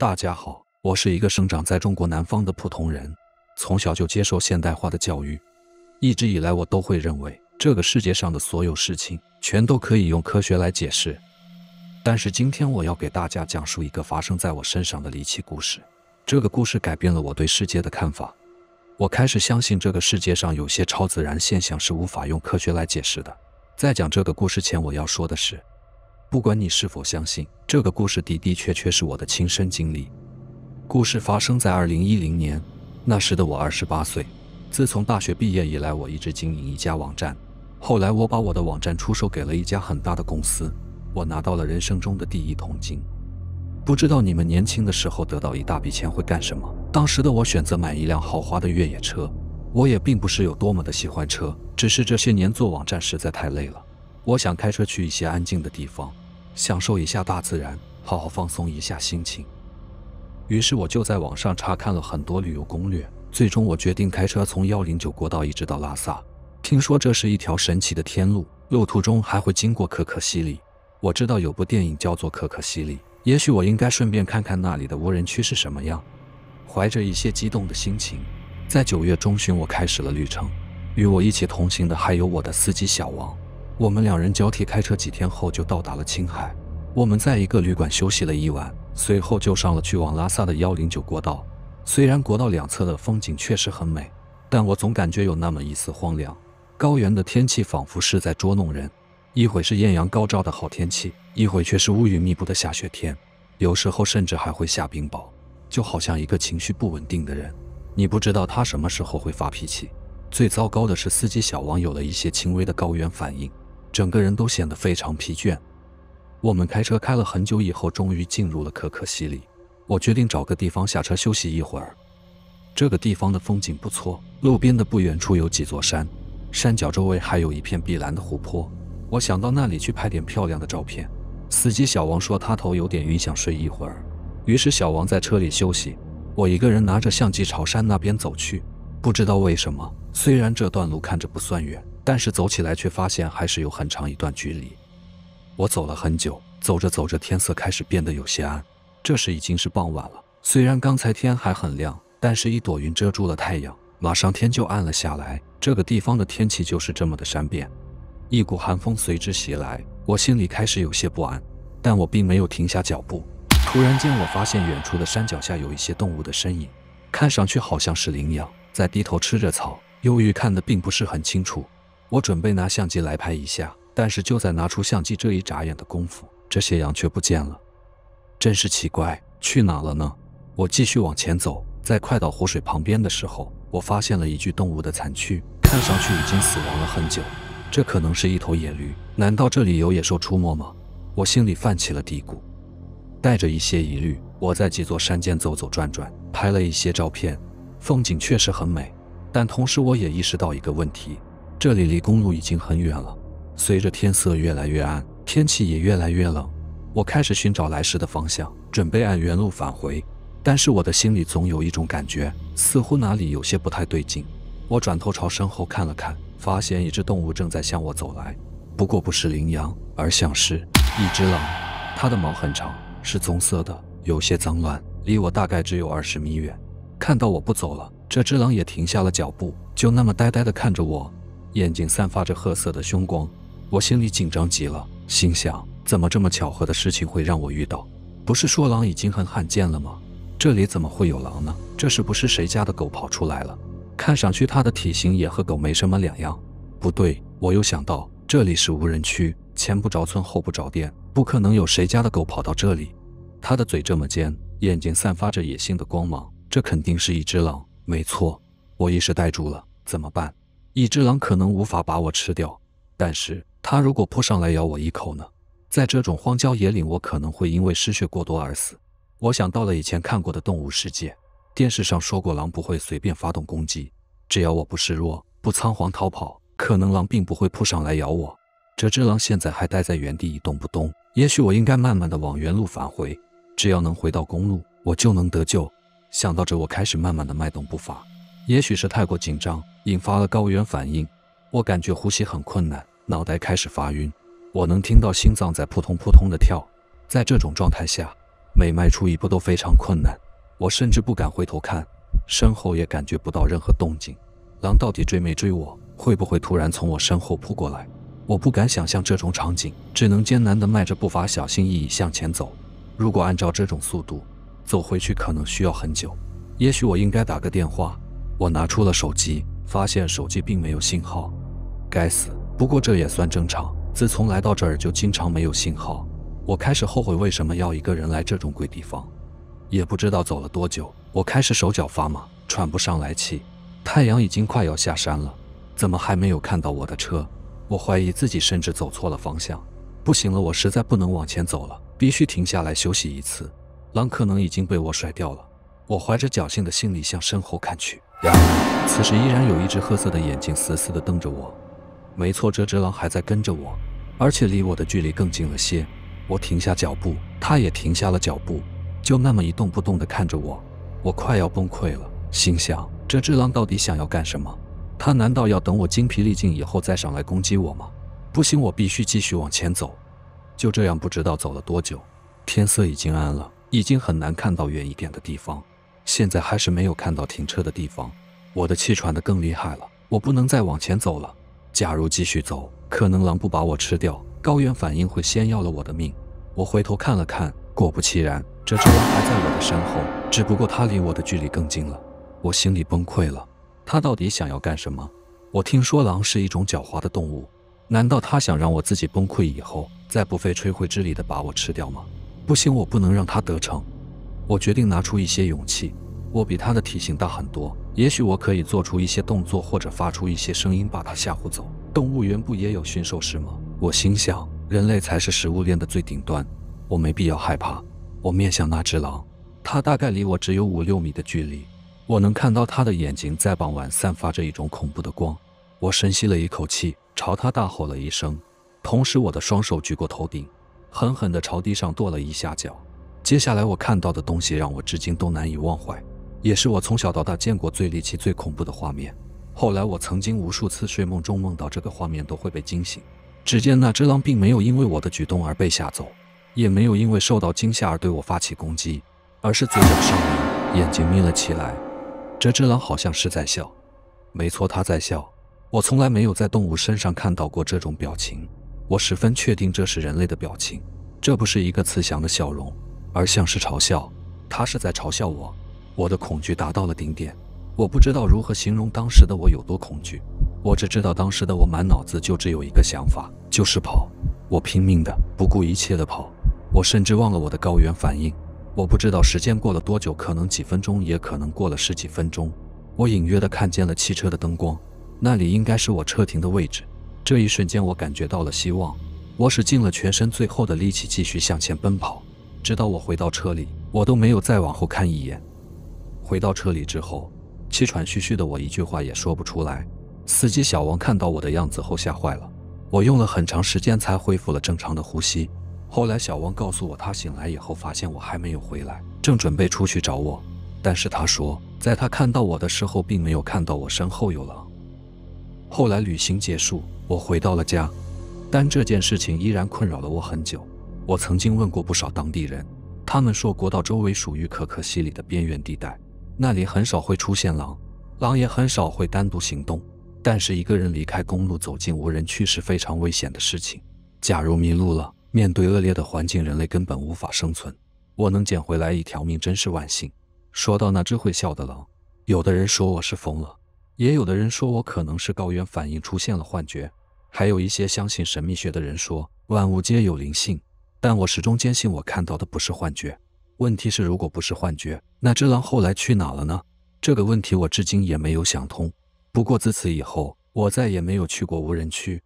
大家好，我是一个生长在中国南方的普通人，从小就接受现代化的教育，一直以来我都会认为这个世界上的所有事情全都可以用科学来解释。但是今天我要给大家讲述一个发生在我身上的离奇故事，这个故事改变了我对世界的看法，我开始相信这个世界上有些超自然现象是无法用科学来解释的。在讲这个故事前，我要说的是。不管你是否相信，这个故事的的确确是我的亲身经历。故事发生在二零一零年，那时的我二十八岁。自从大学毕业以来，我一直经营一家网站。后来我把我的网站出售给了一家很大的公司，我拿到了人生中的第一桶金。不知道你们年轻的时候得到一大笔钱会干什么？当时的我选择买一辆豪华的越野车。我也并不是有多么的喜欢车，只是这些年做网站实在太累了，我想开车去一些安静的地方。享受一下大自然，好好放松一下心情。于是我就在网上查看了很多旅游攻略，最终我决定开车从幺零九国道一直到拉萨。听说这是一条神奇的天路，路途中还会经过可可西里。我知道有部电影叫做《可可西里》，也许我应该顺便看看那里的无人区是什么样。怀着一些激动的心情，在九月中旬，我开始了旅程。与我一起同行的还有我的司机小王。我们两人交替开车，几天后就到达了青海。我们在一个旅馆休息了一晚，随后就上了去往拉萨的幺零九国道。虽然国道两侧的风景确实很美，但我总感觉有那么一丝荒凉。高原的天气仿佛是在捉弄人，一会是艳阳高照的好天气，一会却是乌云密布的下雪天，有时候甚至还会下冰雹，就好像一个情绪不稳定的人，你不知道他什么时候会发脾气。最糟糕的是，司机小王有了一些轻微的高原反应。整个人都显得非常疲倦。我们开车开了很久以后，终于进入了可可西里。我决定找个地方下车休息一会儿。这个地方的风景不错，路边的不远处有几座山，山脚周围还有一片碧蓝的湖泊。我想到那里去拍点漂亮的照片。司机小王说他头有点晕，想睡一会儿。于是小王在车里休息，我一个人拿着相机朝山那边走去。不知道为什么，虽然这段路看着不算远。但是走起来却发现还是有很长一段距离。我走了很久，走着走着，天色开始变得有些暗。这时已经是傍晚了，虽然刚才天还很亮，但是一朵云遮住了太阳，马上天就暗了下来。这个地方的天气就是这么的善变。一股寒风随之袭来，我心里开始有些不安，但我并没有停下脚步。突然间，我发现远处的山脚下有一些动物的身影，看上去好像是羚羊，在低头吃着草。忧郁看的并不是很清楚。我准备拿相机来拍一下，但是就在拿出相机这一眨眼的功夫，这些羊却不见了，真是奇怪，去哪了呢？我继续往前走，在快到湖水旁边的时候，我发现了一具动物的残躯，看上去已经死亡了很久，这可能是一头野驴。难道这里有野兽出没吗？我心里泛起了嘀咕。带着一些疑虑，我在几座山间走走转转，拍了一些照片，风景确实很美，但同时我也意识到一个问题。这里离公路已经很远了。随着天色越来越暗，天气也越来越冷，我开始寻找来时的方向，准备按原路返回。但是我的心里总有一种感觉，似乎哪里有些不太对劲。我转头朝身后看了看，发现一只动物正在向我走来。不过不是羚羊，而像是一只狼。它的毛很长，是棕色的，有些脏乱。离我大概只有二十米远。看到我不走了，这只狼也停下了脚步，就那么呆呆地看着我。眼睛散发着褐色的凶光，我心里紧张极了，心想：怎么这么巧合的事情会让我遇到？不是说狼已经很罕见了吗？这里怎么会有狼呢？这是不是谁家的狗跑出来了？看上去它的体型也和狗没什么两样。不对，我又想到这里是无人区，前不着村后不着店，不可能有谁家的狗跑到这里。它的嘴这么尖，眼睛散发着野性的光芒，这肯定是一只狼。没错，我一时呆住了，怎么办？一只狼可能无法把我吃掉，但是它如果扑上来咬我一口呢？在这种荒郊野岭，我可能会因为失血过多而死。我想到了以前看过的《动物世界》，电视上说过，狼不会随便发动攻击，只要我不示弱，不仓皇逃跑，可能狼并不会扑上来咬我。这只狼现在还待在原地一动不动，也许我应该慢慢的往原路返回，只要能回到公路，我就能得救。想到这，我开始慢慢的迈动步伐。也许是太过紧张。引发了高原反应，我感觉呼吸很困难，脑袋开始发晕。我能听到心脏在扑通扑通的跳。在这种状态下，每迈出一步都非常困难。我甚至不敢回头看，身后也感觉不到任何动静。狼到底追没追我？会不会突然从我身后扑过来？我不敢想象这种场景，只能艰难地迈着步伐，小心翼翼向前走。如果按照这种速度走回去，可能需要很久。也许我应该打个电话。我拿出了手机。发现手机并没有信号，该死！不过这也算正常，自从来到这儿就经常没有信号。我开始后悔为什么要一个人来这种鬼地方，也不知道走了多久，我开始手脚发麻，喘不上来气。太阳已经快要下山了，怎么还没有看到我的车？我怀疑自己甚至走错了方向。不行了，我实在不能往前走了，必须停下来休息一次。狼可能已经被我甩掉了。我怀着侥幸的心理向身后看去。然而，此时依然有一只褐色的眼睛死死地瞪着我。没错，这只狼还在跟着我，而且离我的距离更近了些。我停下脚步，它也停下了脚步，就那么一动不动地看着我。我快要崩溃了，心想：这只狼到底想要干什么？它难道要等我精疲力尽以后再上来攻击我吗？不行，我必须继续往前走。就这样，不知道走了多久，天色已经暗了，已经很难看到远一点的地方。现在还是没有看到停车的地方，我的气喘得更厉害了，我不能再往前走了。假如继续走，可能狼不把我吃掉，高原反应会先要了我的命。我回头看了看，果不其然，这只狼还在我的身后，只不过它离我的距离更近了。我心里崩溃了，它到底想要干什么？我听说狼是一种狡猾的动物，难道它想让我自己崩溃以后，再不费吹灰之力的把我吃掉吗？不行，我不能让它得逞。我决定拿出一些勇气。我比它的体型大很多，也许我可以做出一些动作，或者发出一些声音，把它吓唬走。动物园不也有驯兽师吗？我心想，人类才是食物链的最顶端，我没必要害怕。我面向那只狼，它大概离我只有五六米的距离，我能看到它的眼睛在傍晚散发着一种恐怖的光。我深吸了一口气，朝它大吼了一声，同时我的双手举过头顶，狠狠地朝地上跺了一下脚。接下来我看到的东西让我至今都难以忘怀，也是我从小到大见过最离奇、最恐怖的画面。后来我曾经无数次睡梦中梦到这个画面，都会被惊醒。只见那只狼并没有因为我的举动而被吓走，也没有因为受到惊吓而对我发起攻击，而是嘴角上扬，眼睛眯了起来。这只狼好像是在笑。没错，它在笑。我从来没有在动物身上看到过这种表情，我十分确定这是人类的表情。这不是一个慈祥的笑容。而像是嘲笑，他是在嘲笑我。我的恐惧达到了顶点，我不知道如何形容当时的我有多恐惧。我只知道当时的我满脑子就只有一个想法，就是跑。我拼命的、不顾一切的跑。我甚至忘了我的高原反应。我不知道时间过了多久，可能几分钟，也可能过了十几分钟。我隐约的看见了汽车的灯光，那里应该是我车停的位置。这一瞬间，我感觉到了希望。我使尽了全身最后的力气，继续向前奔跑。直到我回到车里，我都没有再往后看一眼。回到车里之后，气喘吁吁的我一句话也说不出来。司机小王看到我的样子后吓坏了。我用了很长时间才恢复了正常的呼吸。后来，小王告诉我，他醒来以后发现我还没有回来，正准备出去找我，但是他说，在他看到我的时候，并没有看到我身后有狼。后来，旅行结束，我回到了家，但这件事情依然困扰了我很久。我曾经问过不少当地人，他们说国道周围属于可可西里的边缘地带，那里很少会出现狼，狼也很少会单独行动。但是一个人离开公路走进无人区是非常危险的事情。假如迷路了，面对恶劣的环境，人类根本无法生存。我能捡回来一条命，真是万幸。说到那只会笑的狼，有的人说我是疯了，也有的人说我可能是高原反应出现了幻觉，还有一些相信神秘学的人说万物皆有灵性。但我始终坚信，我看到的不是幻觉。问题是，如果不是幻觉，那只狼后来去哪了呢？这个问题我至今也没有想通。不过自此以后，我再也没有去过无人区。